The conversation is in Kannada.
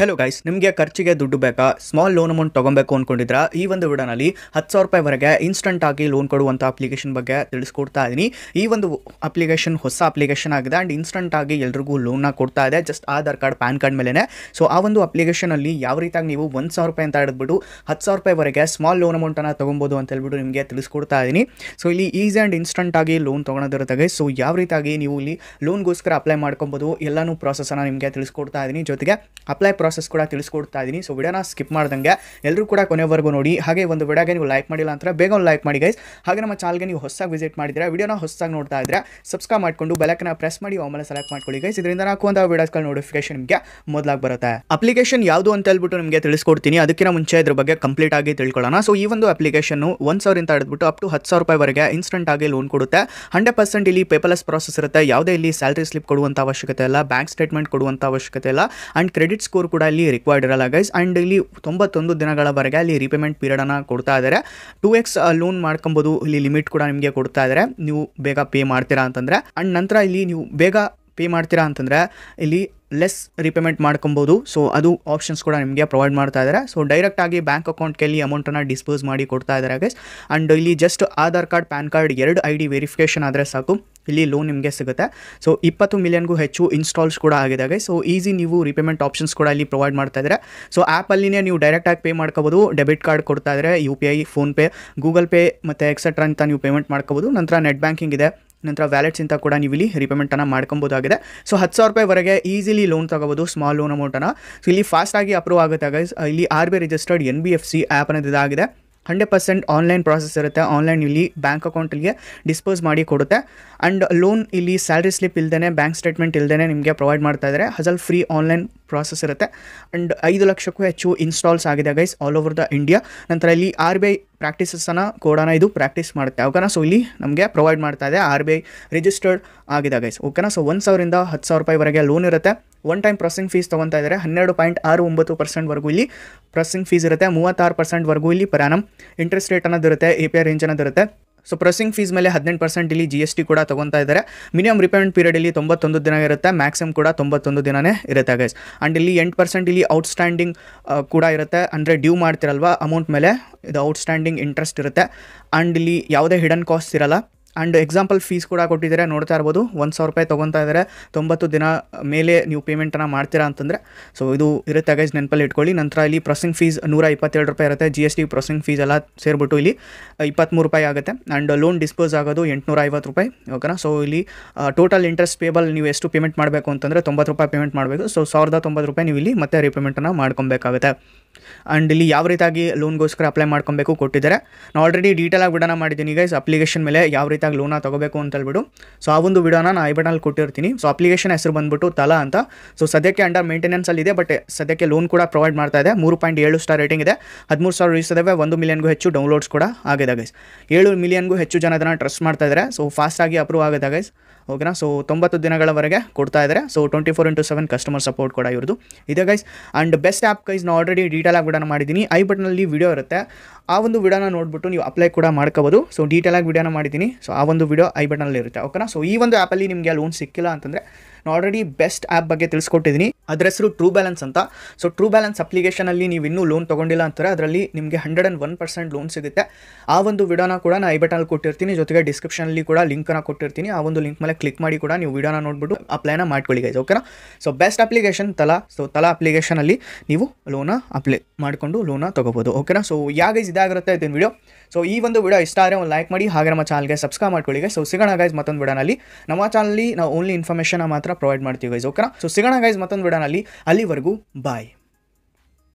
ಹಲೋ ಗೈಸ್ ನಿಮಗೆ ಖರ್ಚಿಗೆ ದುಡ್ಡು ಬೇಕಾ ಸ್ಮಾಲ್ ಲೋನ್ ಅಮೌಂಟ್ ತೊಗೊಬೇಕು ಅಂದ್ಕೊಂಡಿದ್ರ ಈ ಒಂದು ವಿಡಿಯೋನಲ್ಲಿ ಹತ್ತು ಸಾವಿರ ರೂಪಾಯಿವರೆಗೆ ಇನ್ಸ್ಟೆಂಟ್ ಆಗಿ ಲೋನ್ ಕೊಡುವಂಥ ಅಪ್ಲಿಕೇಶನ್ ಬಗ್ಗೆ ತಿಳಿಸ್ಕೊಡ್ತಾ ಇದ್ದೀನಿ ಈ ಒಂದು ಅಪ್ಲಿಕೇಶನ್ ಹೊಸ ಅಪ್ಲಿಕೇಶನ್ ಆಗಿದೆ ಆ್ಯಂಡ್ ಇನ್ಸ್ಟೆಂಟ್ ಆಗಿ ಎಲ್ರಿಗೂ ಲೋನ್ನ ಕೊಡ್ತಾ ಇದೆ just Aadhaar card PAN card ಮೇಲೇ ಸೊ ಆ ಒಂದು ಅಪ್ಲಿಕೇಶನಲ್ಲಿ ಯಾವ ರೀತಿಯಾಗಿ ನೀವು ಒಂದು ಸಾವಿರ ರೂಪಾಯಿ ಅಂತ ಹಿಡಿದ್ಬಿಟ್ಟು ಹತ್ತು ಸಾವಿರ ರೂಪಾಯಿವರೆಗೆ ಸ್ಮಾಲ್ ಲೋನ್ ಅಮೌಂಟನ್ನು ತೊಗೊಬೋದು ಅಂತ ಹೇಳ್ಬಿಟ್ಟು ನಿಮಗೆ ತಿಳಿಸ್ಕೊಡ್ತಾ ಇದ್ದೀನಿ ಸೊ ಇಲ್ಲಿ ಈಸಿ ಆ್ಯಂಡ್ ಇನ್ಸ್ಟೆಂಟ್ ಆಗಿ ಲೋನ್ ತೊಗೊಳೋದಿರುತ್ತೆ ಸೊ ಯಾವ ರೀತಿಯಾಗಿ ನೀವು ಇಲ್ಲಿ ಲೋನ್ಗೋಸ್ಕರ ಅಪ್ಲೈ ಮಾಡ್ಕೊಬೋದು ಎಲ್ಲಾನು ಪ್ರೊಸೆಸನ್ನು ನಿಮಗೆ ತಿಳಿಸ್ಕೊಡ್ತಾ ಇದ್ದೀನಿ ಜೊತೆಗೆ ಅಪ್ಲೈ ಪ್ರೊ ಪ್ರಾಸೆಸ್ ಕೂಡ ತಿಳಿಸ್ಕೊಡ್ತಾ ಇದ್ದೀನಿ ಸೊ ವಿಡಿಯೋನ ಸ್ಕಿಪ್ ಮಾಡ್ದಂಗೆ ಎಲ್ಲರೂ ಕೂಡ ಕೊನೆವರೆಗೂ ನೋಡಿ ಹಾಗೆ ಒಂದು ವಿಡಿಯೋಗೆ ನೀವು ಲೈಕ್ ಮಾಡಿಲ್ಲ ಅಂತ ಬೇಗ ಒಂದು ಲೈಕ್ ಮಾಡಿ ಗೈಸ್ ಹಾಗೆ ನಮ್ಮ ಚಾನಲ್ಗೆ ನೀವು ಹೊಸಾಗಿ ವಿಸಿಟ್ ಮಾಡಿದ್ರೆ ವಿಡಿಯೋನ ಹೊಸದಾಗಿ ನೋಡ್ತಾ ಇದ್ರೆ ಸಬ್ಸ್ಕ್ರೈಬ್ ಮಾಡಿಕೊಂಡು ಬೆಲಕನ್ನ ಪ್ರೆಸ್ ಮಾಡಿ ಆಮೇಲೆ ಸೆಲೆಕ್ಟ್ ಮಾಡ್ಕೊಳ್ಳಿ ಗೈಸ್ ಇದರಿಂದ ಒಂದು ವಿಡಿಯೋಸ್ಗಳ ನೋಟಿಫಿಕೇಶನ್ ನಿಮಗೆ ಮೊದಲಾಗಿ ಬರುತ್ತೆ ಅಪ್ಲಿಕೇಶನ್ ಯಾವುದು ಅಂತ ಹೇಳ್ಬಿಟ್ಟು ನಿಮಗೆ ತಿಳಿಸ್ಕೊಡ್ತೀನಿ ಅದಕ್ಕಿಂತ ಮುಂಚೆ ಇದ್ರ ಬಗ್ಗೆ ಕಂಪ್ಲೀಟ್ ಆಗಿ ತಿಳ್ಕೊಳ್ಳೋಣ ಸೊ ಈ ಒಂದು ಅಪ್ಲಿಕೇಶನ್ ಒಂದು ಸಾವಿರದಿಂದ ಹಿಡಿದ್ಬಿಟ್ಟು ಅಪ್ ಟು ಹತ್ತು ಸಾವಿರ ರೂಪಾಯಿವರೆಗೆ ಇನ್ಸ್ಟೆಂಟ್ ಆಗಿ ಲೋನ್ ಕೊಡುತ್ತೆ ಹಂಡ್ರೆಡ್ ಪರ್ಸೆಂಟ್ ಇಲ್ಲಿ ಪೇಪರ್ಲೆಸ್ ಪ್ರಾಸೆಸ್ ಇರುತ್ತೆ ಯಾವುದೇ ಇಲ್ಲಿ ಸ್ಯಾಲರಿ ಸ್ಲಿಪ್ ಕೊಡುವಂತ ಅವಶ್ಯಕತೆ ಇಲ್ಲ ಬ್ಯಾಂಕ್ ಸ್ಟೇಟ್ಮೆಂಟ್ ಕೊಡುವಂತ ಅವಶ್ಯಕತೆ ಇಲ್ಲ ಅಂಡ್ ಕ್ರೆಡಿಟ್ ಸ್ಕೋರ್ ಕೂಡ ಇಲ್ಲಿ ರಿಕ್ವೈರ್ಡ್ ಇರಲ್ಲ ಗೈಸ್ ಆ್ಯಂಡ್ ಇಲ್ಲಿ ತೊಂಬತ್ತೊಂದು ದಿನಗಳವರೆಗೆ ಅಲ್ಲಿ ರೀಪೇಮೆಂಟ್ ಪೀರಿಯಡನ್ನು ಕೊಡ್ತಾ ಇದ್ದಾರೆ ಟೂ ಎಕ್ಸ್ ಲೋನ್ uh, ಮಾಡ್ಕೊಬೋದು ಇಲ್ಲಿ ಲಿಮಿಟ್ ಕೂಡ ನಿಮಗೆ ಕೊಡ್ತಾ ಇದ್ದಾರೆ ನೀವು ಬೇಗ ಪೇ ಮಾಡ್ತೀರಾ ಅಂತಂದರೆ ಆ್ಯಂಡ್ ನಂತರ ಇಲ್ಲಿ ನೀವು ಬೇಗ ಪೇ ಮಾಡ್ತೀರಾ ಅಂತಂದರೆ ಇಲ್ಲಿ ಲೆಸ್ ರಿಪೇಮೆಂಟ್ ಮಾಡ್ಕೊಬೋದು ಸೊ ಅದು ಆಪ್ಷನ್ಸ್ ಕೂಡ ನಿಮಗೆ ಪ್ರೊವೈಡ್ ಮಾಡ್ತಾ ಇದ್ದಾರೆ ಸೊ ಡೈರೆಕ್ಟಾಗಿ ಬ್ಯಾಂಕ್ ಅಕೌಂಟ್ಗೆ ಇಲ್ಲಿ ಅಮೌಂಟನ್ನು ಡಿಸ್ಪೋಸ್ ಮಾಡಿ ಕೊಡ್ತಾ ಇದ್ದಾರೆ ಗೈಸ್ ಆ್ಯಂಡ್ ಇಲ್ಲಿ just Aadhaar card PAN card ಎರಡು ಐ ಡಿ ವೆರಿಫಿಕೇಷನ್ ಆದರೆ ಸಾಕು ಇಲ್ಲಿ ಲೋನ್ ನಿಮಗೆ ಸಿಗುತ್ತೆ ಸೊ ಇಪ್ಪತ್ತು ಮಿಲಿಯನ್ಗೂ ಹೆಚ್ಚು ಇನ್ಸ್ಟಾಲ್ಸ್ ಕೂಡ ಆಗಿದೆ ಗೈಸ್ ಸೊ ಈಸಿ ನೀವು ರಿಪೇಮೆಂಟ್ ಆಪ್ಷನ್ಸ್ ಕೂಡ ಇಲ್ಲಿ ಪ್ರೊವೈಡ್ ಮಾಡ್ತಾ ಇದ್ದಾರೆ ಸೊ ಆ್ಯಪಲ್ಲಿನೇ ನೀವು ಡೈರೆಕ್ಟಾಗಿ ಪೇ ಮಾಡ್ಕೋಬೋದು ಡೆಬಿಟ್ ಕಾರ್ಡ್ ಕೊಡ್ತಾ ಇದ್ದಾರೆ U P I PhonePe Google Pay ಮತ್ತು ಎಕ್ಸೆಟ್ರಾ ಅಂತ ನೀವು ಪೇಮೆಂಟ್ ಮಾಡ್ಕೋಬೋದು ನಂತರ ನೆಟ್ ಬ್ಯಾಂಕಿಂಗ್ ಇದೆ ನಂತರ ವ್ಯಾಲೆಟ್ಸಿಂದ ಕೂಡ ನೀವು ಇಲ್ಲಿ ರಿಪೇಮೆಂಟನ್ನು ಮಾಡ್ಕೊಬೋದಾಗಿದೆ ಸೊ ಹತ್ತು ಸಾವಿರ ವರೆಗೆ ಈಸಿಲಿ ಲೋನ್ ತಗೋಬೋದು ಸ್ಮಾಲ್ ಲೋನ್ ಅಮೌಂಟನ್ನು ಸೊ ಇಲ್ಲಿ ಫಾಸ್ಟಾಗಿ ಅಪ್ರೂವ್ ಆಗುತ್ತೆ ಇಲ್ಲಿ R B I registered N B F C app ಅನ್ನೋದು ಇದಾಗಿದೆ ಹಂಡ್ರೆಡ್ ಪರ್ಸೆಂಟ್ ಆನ್ಲೈನ್ ಪ್ರಾಸೆಸ್ ಇರುತ್ತೆ ಆನ್ಲೈನ್ ಇಲ್ಲಿ ಬ್ಯಾಂಕ್ ಅಕೌಂಟ್ಗೆ ಡಿಸ್ಪೋಸ್ ಮಾಡಿ ಕೊಡುತ್ತೆ ಆ್ಯಂಡ್ ಲೋನ್ ಇಲ್ಲಿ ಸ್ಯಾಲ್ರಿ ಸ್ಲಿಪ್ ಇಲ್ಲದೇ ಬ್ಯಾಂಕ್ ಸ್ಟೇಟ್ಮೆಂಟ್ ಇಲ್ದೇ ನಿಮಗೆ ಪ್ರೊವೈಡ್ ಮಾಡ್ತಾ ಇದ್ದಾರೆ hassle free online process and ಆ್ಯಂಡ್ ಐದು ಲಕ್ಷಕ್ಕೂ ಹೆಚ್ಚು ಇನ್ಸ್ಟಾಲ್ಸ್ ಆಗಿದೆ guys all over the India ನಂತರ ಇಲ್ಲಿ ಆರ್ ಬಿ ಐ ಪ್ರಾಕ್ಟೀಸಸ್ಸನ್ನು ಕೋಡೋಣ ಇದು ಪ್ರಾಕ್ಟೀಸ್ ಮಾಡುತ್ತೆ ಓಕೆನಾ ಸೊ ಇಲ್ಲಿ ನಮಗೆ ಪ್ರೊವೈಡ್ ಮಾಡ್ತಾ ಇದೆ ಆರ್ ಬಿ ಐ ರಿಜಿಸ್ಟರ್ಡ್ ಆಗಿದೆ ಗೈಸ್ ಓಕೆನಾ ಸೊ ಒಂದು ಸಾವಿರದಿಂದ ಹತ್ತು ಸಾವಿರ ರೂಪಾಯಿವರೆಗೆ ಲೋನ್ ಇರುತ್ತೆ ಒನ್ ಟೈಮ್ ಪ್ರೊಸೆಸಿಂಗ್ ಫೀಸ್ ತೊಗೊತಾ ಇದ್ದಾರೆ ಹನ್ನೆರಡು ಪಾಯಿಂಟ್ ಆರು ಒಂಬತ್ತು ಪರ್ಸೆಂಟ್ವರೆಗೂ ಇಲ್ಲಿ ಪ್ರೊಸೆಸಿಂಗ್ ಫೀಸ್ ಇರುತ್ತೆ ಮೂವತ್ತಾರು ಪರ್ಸೆಂಟ್ವರೆಗೂ ಇಲ್ಲಿ ಪರಾನಮ್ ಇಂಟ್ರೆಸ್ಟ್ ರೇಟ್ ಇರುತ್ತೆ ಎ ಪಿ ಆರ್ ರೇಂಜ್ ಇರುತ್ತೆ ಸೊ ಪ್ರೊಸೆಸಿಂಗ್ ಫೀಸ್ ಮೇಲೆ ಹದಿನೆಂಟು ಪರ್ಸೆಂಟ್ ಇಲ್ಲಿ ಜಿ ಎಸ್ ಟಿ ಕೂಡ ತೊಗೊತಾ ಇದ್ದಾರೆ ಮಿನಿಮಮ್ ರಿಪೇಮೆಂಟ್ ಪೀರಿಯಡ್ ಇಲ್ಲಿ ತೊಂಬತ್ತೊಂದು ದಿನ ಇರುತ್ತೆ ಮ್ಯಾಕ್ಸಿಮಮ್ ಕೂಡ ತೊಂಬತ್ತೊಂದು ದಿನನೇ ಇರುತ್ತೆ ಗೈಸ್ ಆ್ಯಂಡ್ ಇಲ್ಲಿ ಎಂಟು ಪರ್ಸೆಂಟ್ ಇಲ್ಲಿ ಔಟ್ಸ್ಟ್ಯಾಂಡಿಂಗ್ ಕೂಡ ಇರುತ್ತೆ ಅಂದರೆ ಡ್ಯೂ ಮಾಡ್ತಿರಲ್ವ ಅಮೌಂಟ್ ಮೇಲೆ ಇದು ಔಟ್ಸ್ಟ್ಯಾಂಡಿಂಗ್ ಇಂಟ್ರೆಸ್ಟ್ ಇರುತ್ತೆ ಆ್ಯಂಡ್ ಇಲ್ಲಿ ಯಾವುದೇ ಹಿಡನ್ ಕಾಸ್ಟ್ ಇರಲ್ಲ ಆ್ಯಂಡ್ ಎಕ್ಸಾಂಪಲ್ ಫೀಸ್ ಕೂಡ ಕೊಟ್ಟಿದ್ದಾರೆ ನೋಡ್ತಾ ಇರ್ಬೋದು ಒಂದು ಸಾವಿರ ರೂಪಾಯಿ ತೊಗೊತಾ ಇದ್ದಾರೆ ತೊಂಬತ್ತು ದಿನ ಮೇಲೆ ನೀವು ಪೇಮೆಂಟನ್ನು ಮಾಡ್ತೀರಾ ಅಂತಂದರೆ ಸೊ ಇದು ಇರುತ್ತೆ ಗೈಸ್ ನೆನಪಲ್ಲಿ ಇಟ್ಕೊಳ್ಳಿ ನಂತರ ಇಲ್ಲಿ ಪ್ರೊಸೆಸಿಂಗ್ ಫೀಸ್ ನೂರ ಇಪ್ಪತ್ತೇಳು ರೂಪಾಯಿ ಇರುತ್ತೆ G S T processing fees ಎಲ್ಲ ಸೇರಿಬಿಟ್ಟು ಇಲ್ಲಿ ಇಪ್ಪತ್ತ್ಮೂರು ರೂಪಾಯಿ ಆಗುತ್ತೆ ಆ್ಯಂಡ್ ಲೋನ್ ಡಿಸ್ಪೋಸ್ ಆಗೋದು ಎಂಟುನೂರ ಐವತ್ತು ರೂಪಾಯಿ ಓಕೆನಾ ಸೊ ಇಲ್ಲಿ ಟೋಟಲ್ ಇಂಟ್ರೆಸ್ಟ್ ಪೇಬಲ್ ನೀವು ಎಷ್ಟು ಪೇಮೆಂಟ್ ಮಾಡಬೇಕು ಅಂತಂದರೆ ತೊಂಬತ್ತು ರೂಪಾಯಿ ಪೇಮೆಂಟ್ ಮಾಡಬೇಕು ಸೊ ಸಾವಿರದ ತೊಂಬತ್ತು ರೂಪಾಯಿ ನೀವು ಇಲ್ಲಿ ಮತ್ತೆ ರೀಪೇಮೆಂಟನ್ನು ಮಾಡ್ಕೊಬೇಕಾಗುತ್ತೆ ಆ್ಯಂಡ್ ಇಲ್ಲಿ ಯಾವ ರೀತಿಯಾಗಿ ಲೋನ್ಗೋಸ್ಕರ ಅಪ್ಲೈ ಮಾಡ್ಕೊಬೇಕು ಕೊಟ್ಟಿದ್ದಾರೆ ನಾನು ಆಲ್ರೆಡಿ ಆಗಿ ವಿಡೋನ ಮಾಡಿದ್ದೀನಿ ಗೈಸ್ ಅಪ್ಲಿಕೇಶನ್ ಮೇಲೆ ಯಾವ ರೀತಿಯಾಗಿ ಲೋನ ತಗೋಬೇಕು ಅಂತ ಹೇಳ್ಬಿಟ್ಟು ಸೊ ಆ ಒಂದು ವಿಡೋನ ನಾನು ಬಟನಲ್ಲಿ ಕೊಟ್ಟಿರ್ತೀನಿ ಸೊ ಅಪ್ಲಿಕೇಶನ್ ಹೆಸರು ಬಂದ್ಬಿಟ್ಟು ತಲಾ ಅಂತ ಸೊ ಸದ್ಯಕ್ಕೆ ಅಂಡರ್ ಮೇಂಟೆನೆನ್ಸಲ್ಲಿ ಇದೆ ಬಟ್ ಸದ್ಯಕ್ಕೆ ಲೋನ್ ಕೂಡ ಪ್ರೊವೈಡ್ ಮಾಡ್ತಾ ಇದೆ ಮೂರು ಪಾಯಿಂಟ್ ಏಳು ಸ್ಟಾರ್ ರೇಟಿಂಗ್ ಇದೆ ಹದಿಮೂರು ಸಾವಿರ ರೀಸ್ ಒಂದು ಮಿಲಿಯನ್ಗೂ ಹೆಚ್ಚು ಡೌನ್ಲೋಡ್ಸ್ ಕೂಡ ಆಗಿದೆ ಗೈಸ್ ಏಳು ಮಿಲಿಯನ್ಗೂ ಹೆಚ್ಚು ಜನ ಅದನ್ನು ಟ್ರಸ್ಟ್ ಮಾಡ್ತಾ ಇದ್ದಾರೆ ಸೊ ಫಾಸ್ಟಾಗಿ ಅಪ್ರೂವ್ ಆಗಿದೆ ಗೈಸ್ ಓಕೆನಾ ಸೊ ತೊಂಬತ್ತು ದಿನಗಳವರೆಗೆ ಕೊಡ್ತಾ ಇದ್ದಾರೆ so twenty four into seven customer support ಕೂಡ ಇವ್ರದ್ದು ಇದೆ guys and best app guys ನಾವು ಆಲ್ರೆಡಿ ಆಗಿ ವಿಡಿಯೋನ ಮಾಡಿದ್ದೀನಿ ಐ ಬಟನಲ್ಲಿ ವಿಡಿಯೋ ಇರುತ್ತೆ ಆ ಒಂದು ವಿಡಿಯೋನ ನೋಡಿಬಿಟ್ಟು ನೀವು ಅಪ್ಲೈ ಕೂಡ ಮಾಡ್ಕೋಬೋದು ಸೊ ಆಗಿ ವಿಡಿಯೋನ ಮಾಡಿದ್ದೀನಿ ಸೊ ಆ ಒಂದು ವಿಡಿಯೋ ಐ ಬಟನಲ್ಲಿ ಇರುತ್ತೆ ಓಕೆನಾ ಸೊ ಈ ಒಂದು ಆ್ಯಪಲ್ಲಿ ನಿಮಗೆ ಲೋನ್ ಸಿಕ್ಕಿಲ್ಲ ಅಂತಂದರೆ ನಾನು ಆಲ್ರೆಡಿ ಬೆಸ್ಟ್ ಆ್ಯಪ್ ಬಗ್ಗೆ ತಿಳಿಸ್ಕೊಟ್ಟಿದ್ದೀನಿ ಅದ್ರ ಹೆಸರು ಟ್ರೂ ಬ್ಯಾಲೆನ್ಸ್ ಅಂತ ಸೊ ಟ್ರೂ ಬ್ಯಾಲೆನ್ಸ್ ಅಪ್ಲಿಕೇಶನಲ್ಲಿ ನೀವು ಇನ್ನೂ ಲೋನ್ ತೊಗೊಂಡಿಲ್ಲ ಅಂತಾರೆ ಅದರಲ್ಲಿ ನಿಮಗೆ hundred and one percent loan ಸಿಗುತ್ತೆ ಆ ಒಂದು ವಿಡಿಯೋನ ಕೂಡ ನಾನು ಐ ಬಟನಲ್ಲಿ ಕೊಟ್ಟಿರ್ತೀನಿ ಜೊತೆಗೆ ಡಿಸ್ಕ್ರಿಪ್ಷನಲ್ಲಿ ಕೂಡ ಲಿಂಕನ್ನ ಕೊಟ್ಟಿರ್ತೀನಿ ಆ ಒಂದು ಲಿಂಕ್ ಮೇಲೆ ಕ್ಲಿಕ್ ಮಾಡಿ ಕೂಡ ನೀವು ವಿಡಿಯೋನ ನೋಡ್ಬಿಟ್ಟು ಅಪ್ಲೈನ ಮಾಡ್ಕೊಳ್ಳಿ ಗೈಸ್ ಓಕೆನಾ ಸೊ ಬೆಸ್ಟ್ ಅಪ್ಲಿಕೇಶನ್ ತಲಾ ಸೊ ತಲಾ ಅಪ್ಲಿಕೇಶನಲ್ಲಿ ನೀವು ಲೋನ ಅಪ್ಲೈ ಮಾಡಿಕೊಂಡು ಲೋನ ತೊಗೋಬೋದು ಓಕೆನಾ ಸೊ ಯಾವ ಗೈಸ್ ಇದಾಗಿರುತ್ತೆ ಇದನ್ನು ವಿಡಿಯೋ ಸೊ ಈ ಒಂದು ವಿಡಿಯೋ ಇಷ್ಟ ಆದರೆ ಒಂದು ಲೈಕ್ ಮಾಡಿ ಹಾಗೆ ನಮ್ಮ ಚಾನಲ್ಗೆ ಸಬ್ಸ್ಕ್ರೈಬ್ ಮಾಡ್ಕೊಳ್ಳಿ ಸೊ ಸಿಗೋಣ ಗೈಸ್ ಮತ್ತೊಂದು ವಿಡಿಯೋನಲ್ಲಿ ನಮ್ಮ ಚಾನಲ್ಲಿ ನಾವು ಓನ್ಲಿ ಇನ್ಫಾರ್ಮೇಷನ್ ಮಾತ್ರ प्रोवाइड ಮಾಡುತ್ತೆ गाइस ओके ना सो ಸಿಗಣ गाइस ಮತ್ತೊಂದು ವಿಡಿಯೋನಲ್ಲಿ ಅಲ್ಲಿವರೆಗೂ ಬೈ